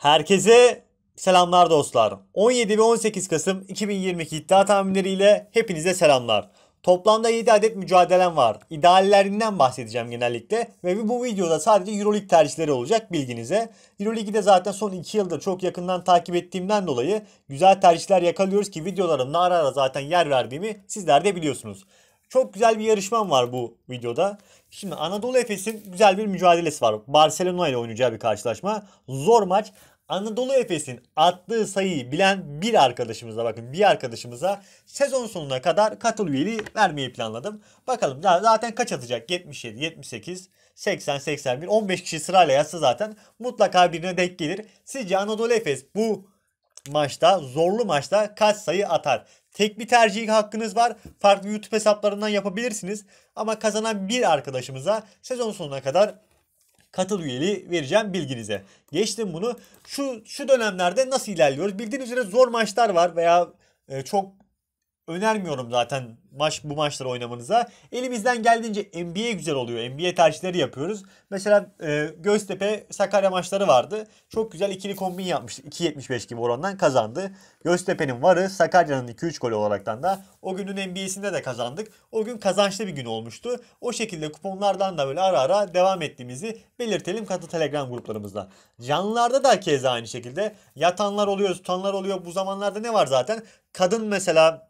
Herkese selamlar dostlar. 17 ve 18 Kasım 2022 iddia tahminleriyle hepinize selamlar. Toplamda 7 adet mücadelem var. İdeallerinden bahsedeceğim genellikle ve bu videoda sadece Euroleague tercihleri olacak bilginize. Euroleague'i de zaten son 2 yıldır çok yakından takip ettiğimden dolayı güzel tercihler yakalıyoruz ki videolarımda ara ara zaten yer verdiğimi sizler de biliyorsunuz. Çok güzel bir yarışmam var bu videoda. Şimdi Anadolu Efes'in güzel bir mücadelesi var. Barcelona ile oynayacağı bir karşılaşma. Zor maç. Anadolu Efes'in attığı sayıyı bilen bir arkadaşımıza bakın bir arkadaşımıza sezon sonuna kadar katıl üyeliği vermeyi planladım. Bakalım zaten kaç atacak? 77, 78, 80, 81, 15 kişi sırayla yazsa zaten mutlaka birine denk gelir. Sizce Anadolu Efes bu maçta zorlu maçta kaç sayı atar? Tek bir tercih hakkınız var. Farklı YouTube hesaplarından yapabilirsiniz. Ama kazanan bir arkadaşımıza sezon sonuna kadar katıl üyeliği vereceğim bilginize. Geçtim bunu. Şu şu dönemlerde nasıl ilerliyoruz? Bildiğiniz üzere zor maçlar var veya e, çok önermiyorum zaten maç bu maçları oynamanıza. Elimizden geldiğince NBA güzel oluyor. NBA tercihleri yapıyoruz. Mesela e, Göztepe Sakarya maçları vardı. Çok güzel ikili kombin yapmıştık. 2.75 gibi orandan kazandı. Göztepe'nin varı Sakarya'nın 2-3 golü olaraktan da o günün NBA'sinde de kazandık. O gün kazançlı bir gün olmuştu. O şekilde kuponlardan da böyle ara ara devam ettiğimizi belirtelim katı Telegram gruplarımızda. Canlılarda da keza aynı şekilde yatanlar oluyor, tutanlar oluyor. Bu zamanlarda ne var zaten? Kadın mesela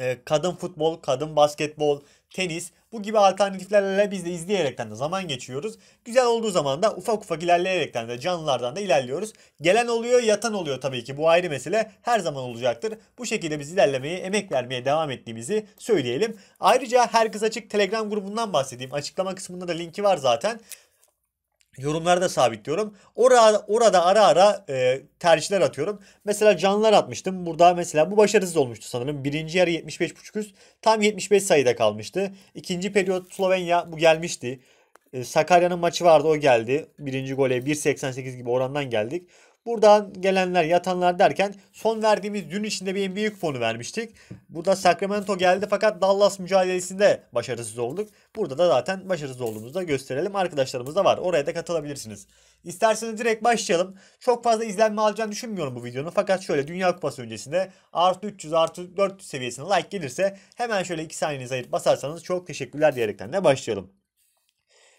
ee, kadın futbol, kadın basketbol, tenis bu gibi alternatiflerle biz de izleyerekten de zaman geçiyoruz. Güzel olduğu zaman da ufak ufak ilerleyerekten de canlılardan da ilerliyoruz. Gelen oluyor, yatan oluyor tabii ki. Bu ayrı mesele her zaman olacaktır. Bu şekilde biz ilerlemeye, emek vermeye devam ettiğimizi söyleyelim. Ayrıca her kız Açık Telegram grubundan bahsedeyim. Açıklama kısmında da linki var zaten yorumlarda sabitliyorum. Orada, orada ara ara e, tercihler atıyorum. Mesela canlılar atmıştım. Burada mesela bu başarısız olmuştu sanırım. Birinci yarı 75.5 üst. Tam 75 sayıda kalmıştı. İkinci periyot Slovenya bu gelmişti. E, Sakarya'nın maçı vardı o geldi. Birinci gole 1.88 gibi orandan geldik. Buradan gelenler yatanlar derken son verdiğimiz dün içinde bir NBA kuponu vermiştik. Burada Sacramento geldi fakat Dallas mücadelesinde başarısız olduk. Burada da zaten başarısız olduğumuzu da gösterelim. Arkadaşlarımız da var. Oraya da katılabilirsiniz. İsterseniz direkt başlayalım. Çok fazla izlenme alacağını düşünmüyorum bu videonun. Fakat şöyle Dünya Kupası öncesinde artı 300 artı 400 seviyesine like gelirse hemen şöyle 2 saniyenizi ayırıp basarsanız çok teşekkürler diyerekten de başlayalım.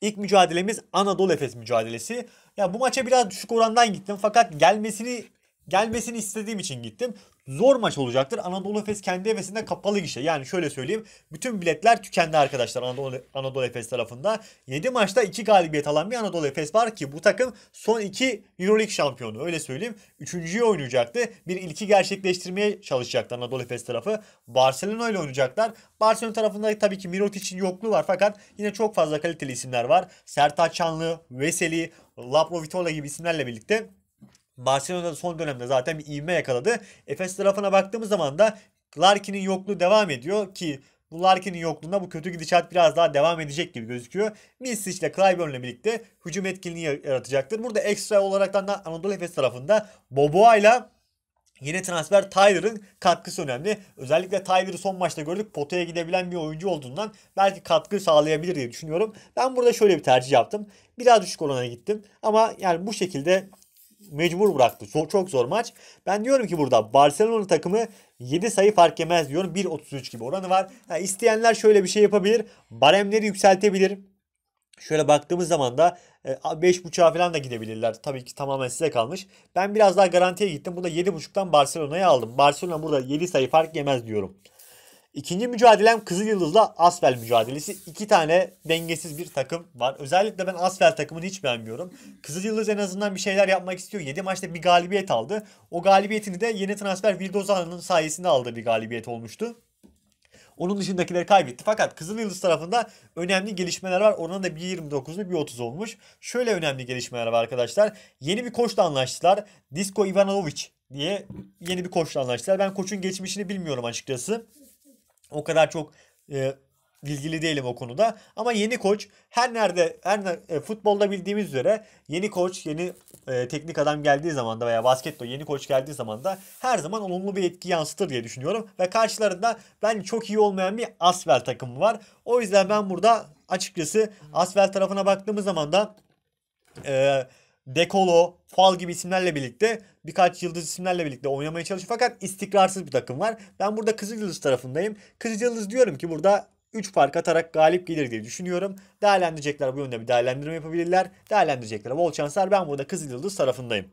İlk mücadelemiz Anadolu Efes mücadelesi. Ya bu maça biraz düşük orandan gittim fakat gelmesini gelmesini istediğim için gittim zor maç olacaktır. Anadolu Efes kendi evesinde kapalı gişe. Yani şöyle söyleyeyim. Bütün biletler tükendi arkadaşlar Anadolu, Anadolu Efes tarafında. 7 maçta 2 galibiyet alan bir Anadolu Efes var ki bu takım son 2 Euroleague şampiyonu. Öyle söyleyeyim. Üçüncüyü oynayacaktı. Bir ilki gerçekleştirmeye çalışacaktı Anadolu Efes tarafı. Barcelona ile oynayacaklar. Barcelona tarafında tabii ki Mirotic'in yokluğu var fakat yine çok fazla kaliteli isimler var. Sertaç Çanlı, Veseli, Laprovitola gibi isimlerle birlikte Barcelona'da son dönemde zaten bir ivme yakaladı. Efes tarafına baktığımız zaman da Larkin'in yokluğu devam ediyor ki bu Larkin'in yokluğunda bu kötü gidişat biraz daha devam edecek gibi gözüküyor. Misic ile Clyburn'le birlikte hücum etkinliği yaratacaktır. Burada ekstra olaraktan da Anadolu Efes tarafında Boboa ile Yeni transfer Tyler'ın katkısı önemli. Özellikle Tyler'ı son maçta gördük. Potaya gidebilen bir oyuncu olduğundan belki katkı sağlayabilir diye düşünüyorum. Ben burada şöyle bir tercih yaptım. Biraz düşük olana gittim. Ama yani bu şekilde mecbur bıraktı. Çok, çok zor maç. Ben diyorum ki burada Barcelona takımı 7 sayı fark yemez diyorum. 1.33 gibi oranı var. Yani isteyenler şöyle bir şey yapabilir. Baremleri yükseltebilir. Şöyle baktığımız zaman da 5.5'a e, falan da gidebilirler. Tabii ki tamamen size kalmış. Ben biraz daha garantiye gittim. Burada 7.5'tan Barcelona'ya aldım. Barcelona burada 7 sayı fark yemez diyorum. İkinci mücadelem Kızıl Yıldız'la Asfel mücadelesi. İki tane dengesiz bir takım var. Özellikle ben Asfel takımını hiç beğenmiyorum. Kızıl Yıldız en azından bir şeyler yapmak istiyor. 7 maçta bir galibiyet aldı. O galibiyetini de yeni transfer Virdozan'ın sayesinde aldığı bir galibiyet olmuştu. Onun dışındakileri kaybetti. Fakat Kızıl Yıldız tarafında önemli gelişmeler var. Oranın da 1.29'lu 1.30 olmuş. Şöyle önemli gelişmeler var arkadaşlar. Yeni bir koçla anlaştılar. Disco Ivanovic diye yeni bir koçla anlaştılar. Ben koçun geçmişini bilmiyorum açıkçası. O kadar çok e, bilgili değilim o konuda. Ama yeni koç her nerede her e, futbolda bildiğimiz üzere yeni koç, yeni e, teknik adam geldiği zaman da veya basketbol yeni koç geldiği zaman da her zaman olumlu bir etki yansıtır diye düşünüyorum. Ve karşılarında ben çok iyi olmayan bir asfalt takımı var. O yüzden ben burada açıkçası asfalt tarafına baktığımız zaman da eee Dekolo, Fal gibi isimlerle birlikte birkaç yıldız isimlerle birlikte oynamaya çalışıyor. Fakat istikrarsız bir takım var. Ben burada Kızılyıldız tarafındayım. Kızılyıldız diyorum ki burada 3 fark atarak galip gelir diye düşünüyorum. Değerlendirecekler bu yönde bir değerlendirme yapabilirler. Değerlendirecekler. Bol şanslar. Ben burada Kızılyıldız tarafındayım.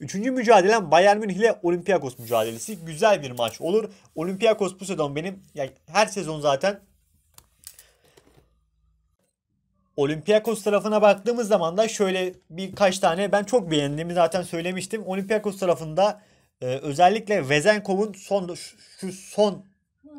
Üçüncü mücadelem Bayern Münih ile Olympiakos mücadelesi. Güzel bir maç olur. Olympiakos bu sezon benim yani her sezon zaten Olympiakos tarafına baktığımız zaman da şöyle birkaç tane ben çok beğendiğimi zaten söylemiştim. Olympiakos tarafında e, özellikle Vezenkov'un son şu son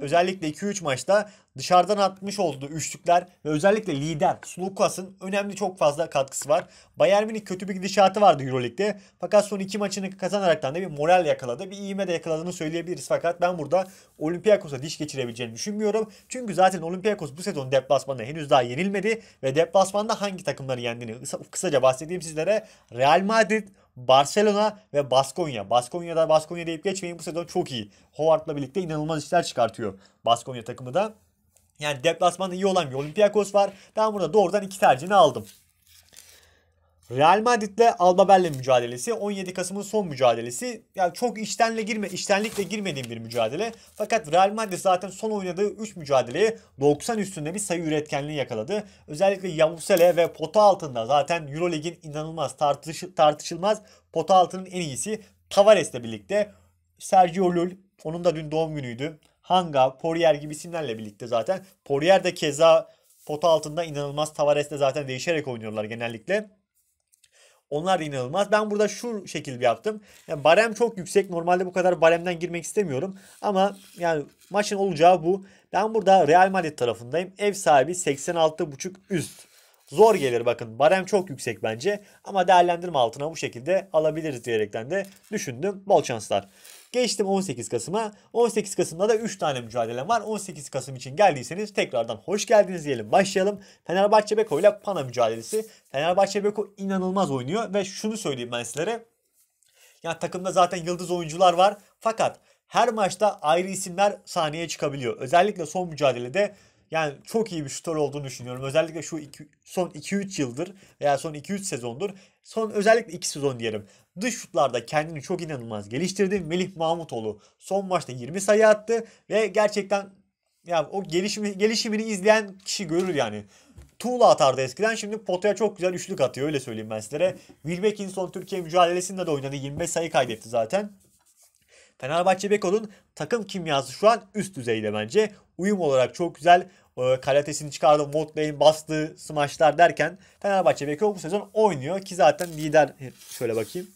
özellikle 2-3 maçta Dışarıdan atmış olduğu üçlükler ve özellikle lider Slukas'ın önemli çok fazla katkısı var. Bayern Münih kötü bir gidişatı vardı Euroleague'de. Fakat son iki maçını kazanaraktan da bir moral yakaladı. Bir iğme de yakaladığını söyleyebiliriz. Fakat ben burada Olympiakos'a diş geçirebileceğini düşünmüyorum. Çünkü zaten Olympiakos bu sezon deplasmanda henüz daha yenilmedi. Ve deplasmanda hangi takımları yendiğini kısaca bahsedeyim sizlere. Real Madrid, Barcelona ve Baskonya. Baskonya'da Baskonya deyip geçmeyin bu sezon çok iyi. Howard'la birlikte inanılmaz işler çıkartıyor Baskonya takımı da. Yani deplasmanda iyi olan bir Olympiakos var. Ben burada doğrudan iki tercihini aldım. Real Madrid ile Alba Berlin mücadelesi 17 Kasım'ın son mücadelesi. Yani çok iştenle girme, iştenlikle girmediğim bir mücadele. Fakat Real Madrid zaten son oynadığı 3 mücadeleye 90 üstünde bir sayı üretkenliği yakaladı. Özellikle Yabusele ve pota altında zaten EuroLeague'in inanılmaz tartış tartışılmaz pota altının en iyisi Tavares'le birlikte Sergio Lul onun da dün doğum günüydü. Hanga, Poirier gibi isimlerle birlikte zaten. Poirier de keza pota altında inanılmaz. Tavares de zaten değişerek oynuyorlar genellikle. Onlar inanılmaz. Ben burada şu şekilde yaptım. Yani barem çok yüksek. Normalde bu kadar baremden girmek istemiyorum. Ama yani maçın olacağı bu. Ben burada Real Madrid tarafındayım. Ev sahibi 86.5 üst. Zor gelir bakın. Barem çok yüksek bence. Ama değerlendirme altına bu şekilde alabiliriz diyerekten de düşündüm. Bol şanslar. Geçtim 18 Kasım'a. 18 Kasım'da da 3 tane mücadelem var. 18 Kasım için geldiyseniz tekrardan hoş geldiniz diyelim. Başlayalım. Fenerbahçe Beko ile Pana mücadelesi. Fenerbahçe Beko inanılmaz oynuyor ve şunu söyleyeyim ben sizlere. Yani takımda zaten yıldız oyuncular var. Fakat her maçta ayrı isimler sahneye çıkabiliyor. Özellikle son mücadelede yani çok iyi bir şutör olduğunu düşünüyorum. Özellikle şu iki, son 2-3 yıldır veya son 2-3 sezondur. Son özellikle 2 sezon diyelim. Dış şutlarda kendini çok inanılmaz geliştirdi. Melih Mahmutoğlu son maçta 20 sayı attı ve gerçekten ya o gelişimi, gelişimini izleyen kişi görür yani tuğla atardı eskiden. Şimdi potaya çok güzel üçlük atıyor öyle söyleyeyim ben sizlere. Wilbekin son Türkiye mücadelesinde de oynadı. 25 sayı kaydetti zaten. Fenerbahçe Beko'nun takım kimyası şu an üst düzeyde bence. Uyum olarak çok güzel e, ee, kalatesini çıkardı, Motley'in bastığı smaçlar derken Fenerbahçe Beko bu sezon oynuyor ki zaten lider şöyle bakayım.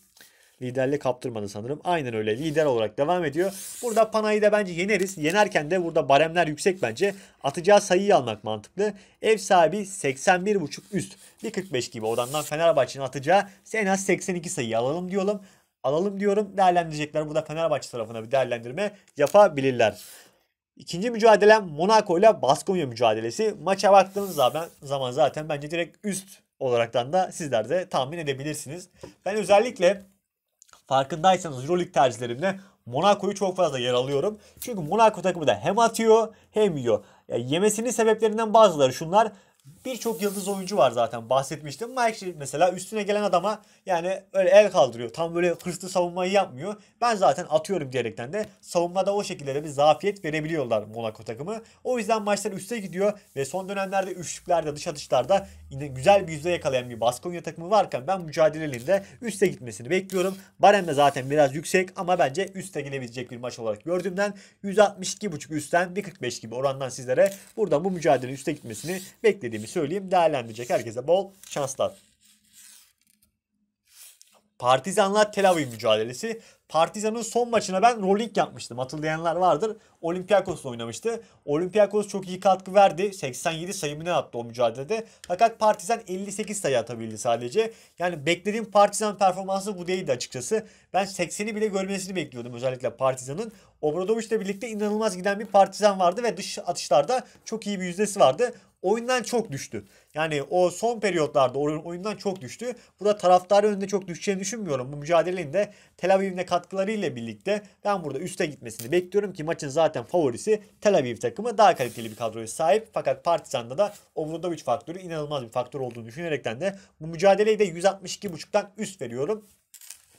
Liderliği kaptırmadı sanırım. Aynen öyle lider olarak devam ediyor. Burada Panay'ı da bence yeneriz. Yenerken de burada baremler yüksek bence. Atacağı sayıyı almak mantıklı. Ev sahibi 81.5 üst. 1.45 gibi odandan Fenerbahçe'nin atacağı en az 82 sayıyı alalım diyorum alalım diyorum. Değerlendirecekler. burada Fenerbahçe tarafına bir değerlendirme yapabilirler. İkinci mücadelem Monaco ile Baskonya mücadelesi. Maça baktığınız zaman, zaman zaten bence direkt üst olaraktan da sizler de tahmin edebilirsiniz. Ben özellikle farkındaysanız Euroleague tercihlerimde Monaco'yu çok fazla yer alıyorum. Çünkü Monaco takımı da hem atıyor hem yiyor. Yani yemesinin sebeplerinden bazıları şunlar. Birçok yıldız oyuncu var zaten bahsetmiştim. Mike mesela üstüne gelen adama yani öyle el kaldırıyor. Tam böyle hırslı savunmayı yapmıyor. Ben zaten atıyorum diyerekten de savunmada o şekilde de bir zafiyet verebiliyorlar Monaco takımı. O yüzden maçlar üste gidiyor ve son dönemlerde üçlüklerde dış atışlarda yine güzel bir yüzde yakalayan bir Baskonya takımı varken ben mücadelelerinde üste gitmesini bekliyorum. Barem de zaten biraz yüksek ama bence üste gelebilecek bir maç olarak gördüğümden 162.5 üstten 1.45 gibi orandan sizlere buradan bu mücadelenin üste gitmesini beklediğimiz söyleyeyim değerlendirecek. Herkese bol şanslar. Partizanlar Tel Aviv mücadelesi. Partizan'ın son maçına ben rolling yapmıştım. Hatırlayanlar vardır. Olympiakos'la oynamıştı. Olympiakos çok iyi katkı verdi. 87 sayımını attı o mücadelede. Fakat Partizan 58 sayı atabildi sadece. Yani beklediğim Partizan performansı bu değildi açıkçası. Ben 80'i bile görmesini bekliyordum özellikle Partizan'ın. Obradoviç'le birlikte inanılmaz giden bir Partizan vardı ve dış atışlarda çok iyi bir yüzdesi vardı oyundan çok düştü. Yani o son periyotlarda oyundan çok düştü. Burada taraftar önünde çok düşeceğini düşünmüyorum. Bu mücadelenin de Tel Aviv'in katkılarıyla birlikte ben burada üste gitmesini bekliyorum ki maçın zaten favorisi Tel Aviv takımı daha kaliteli bir kadroya sahip. Fakat Partizan'da da Obradovic faktörü inanılmaz bir faktör olduğunu düşünerekten de bu mücadeleyi de 162.5'tan üst veriyorum.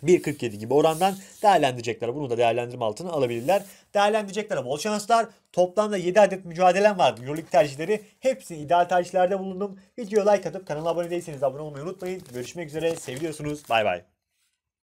1.47 gibi orandan değerlendirecekler. Bunu da değerlendirme altına alabilirler. Değerlendirecekler bol şanslar. Toplamda 7 adet mücadelem vardı. Euroleague tercihleri. hepsi ideal tercihlerde bulundum. Videoya like atıp kanala abone değilseniz abone olmayı unutmayın. Görüşmek üzere. Seviyorsunuz. Bay bay.